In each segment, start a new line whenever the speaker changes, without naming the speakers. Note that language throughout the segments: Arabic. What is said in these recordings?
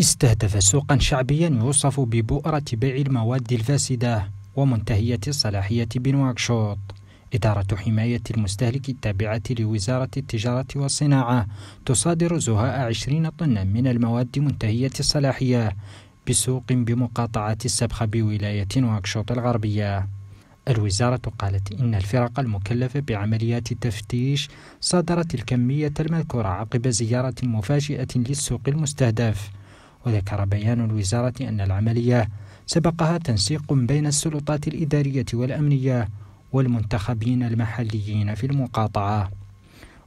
استهدف سوقا شعبيا يوصف ببؤرة بيع المواد الفاسدة ومنتهية الصلاحية بنواكشوط إدارة حماية المستهلك التابعة لوزارة التجارة والصناعة تصادر زهاء 20 طنا من المواد منتهية الصلاحية بسوق بمقاطعة السبخة بولاية نواكشوط الغربية الوزارة قالت إن الفرق المكلفة بعمليات التفتيش صادرت الكمية المذكورة عقب زيارة مفاجئة للسوق المستهدف وذكر بيان الوزارة أن العملية سبقها تنسيق بين السلطات الإدارية والأمنية والمنتخبين المحليين في المقاطعة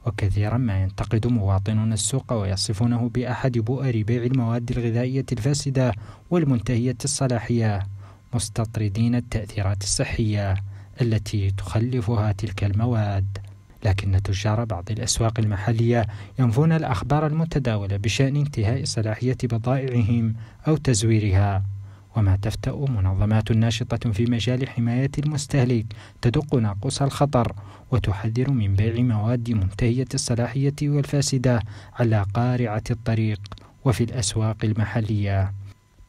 وكثيرا ما ينتقد مواطنون السوق ويصفونه بأحد بؤر بيع المواد الغذائية الفاسدة والمنتهية الصلاحية مستطردين التأثيرات الصحية التي تخلفها تلك المواد لكن تجار بعض الأسواق المحلية ينفون الأخبار المتداولة بشأن انتهاء صلاحية بضائعهم أو تزويرها وما تفتأ منظمات ناشطة في مجال حماية المستهلك تدق ناقوس الخطر وتحذر من بيع مواد منتهية الصلاحية والفاسدة على قارعة الطريق وفي الأسواق المحلية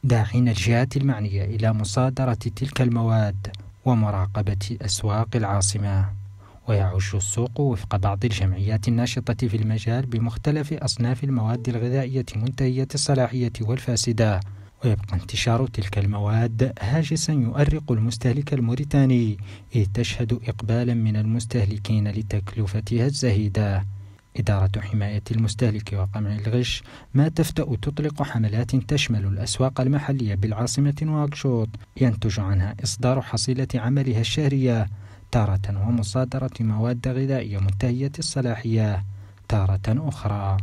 داعين الجهات المعنية إلى مصادرة تلك المواد ومراقبة أسواق العاصمة ويعش السوق وفق بعض الجمعيات الناشطة في المجال بمختلف أصناف المواد الغذائية منتهية الصلاحية والفاسدة ويبقى انتشار تلك المواد هاجسا يؤرق المستهلك الموريتاني إذ تشهد إقبالا من المستهلكين لتكلفتها الزهيدة إدارة حماية المستهلك وقمع الغش ما تفتأ تطلق حملات تشمل الأسواق المحلية بالعاصمة نواكشوط ينتج عنها إصدار حصيلة عملها الشهرية تارة ومصادرة مواد غذائية منتهية الصلاحية تارة أخرى